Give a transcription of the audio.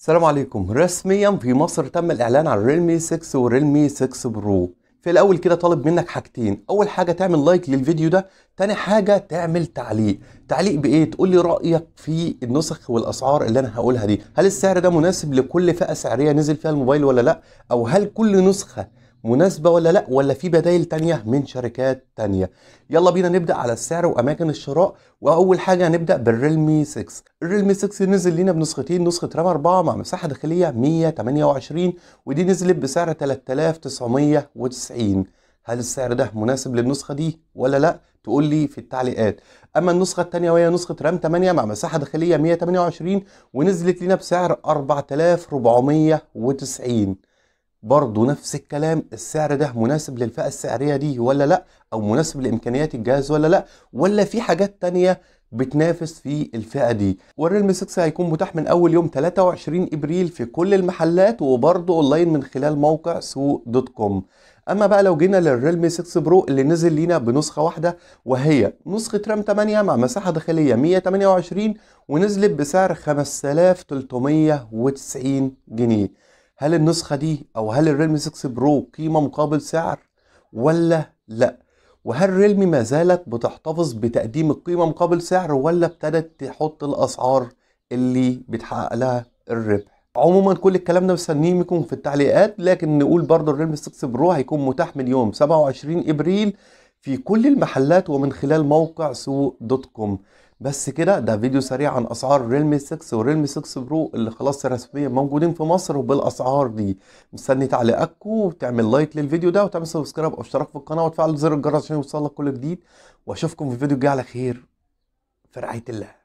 السلام عليكم رسميا في مصر تم الاعلان عن ريلمي 6 وريلمي 6 برو في الاول كده طالب منك حاجتين اول حاجه تعمل لايك للفيديو ده تاني حاجه تعمل تعليق تعليق بايه تقول لي رايك في النسخ والاسعار اللي انا هقولها دي هل السعر ده مناسب لكل فئه سعريه نزل فيها الموبايل ولا لا او هل كل نسخه مناسبة ولا لا ولا في بدايل تانية من شركات تانية يلا بينا نبدأ على السعر وأماكن الشراء وأول حاجة هنبدأ بالريلمي 6 الريلمي 6 نزل لنا بنسختين نسخة رام 4 مع مساحة داخلية 128 ودي نزلت بسعر 3990 هل السعر ده مناسب للنسخة دي ولا لا تقول لي في التعليقات اما النسخه الثانيه وهي نسخه رام 8 مع مساحه داخليه 128 ونزلت لنا بسعر 4490 برضه نفس الكلام السعر ده مناسب للفئة السعرية دي ولا لا أو مناسب لإمكانيات الجهاز ولا لا ولا في حاجات تانية بتنافس في الفئة دي والريلمي 6 هيكون متاح من أول يوم 23 إبريل في كل المحلات وبرضه أونلاين من خلال موقع سوق دوت كوم اما بقى لو جينا للريلمي 6 برو اللي نزل لينا بنسخه واحده وهي نسخه رام 8 مع مساحه داخليه 128 ونزلت بسعر 5390 جنيه هل النسخه دي او هل الريلمي 6 برو قيمه مقابل سعر ولا لا وهل ريلمي ما زالت بتحتفظ بتقديم القيمه مقابل سعر ولا ابتدت تحط الاسعار اللي بتحقق لها الربح عموما كل الكلام ده مستنيه منكم في التعليقات لكن نقول برضه الريلمي 6 برو هيكون متاح من يوم 27 ابريل في كل المحلات ومن خلال موقع سوق دوت كوم بس كده ده فيديو سريع عن اسعار ريلمي 6 وريلمي 6 برو اللي خلاص رسميا موجودين في مصر وبالاسعار دي مستني تعليقاتكم وتعمل لايك للفيديو ده وتعمل سبسكرايب او اشتراك في القناه وتفعل زر الجرس عشان يوصلك كل جديد واشوفكم في فيديو جاي على خير في رعايه الله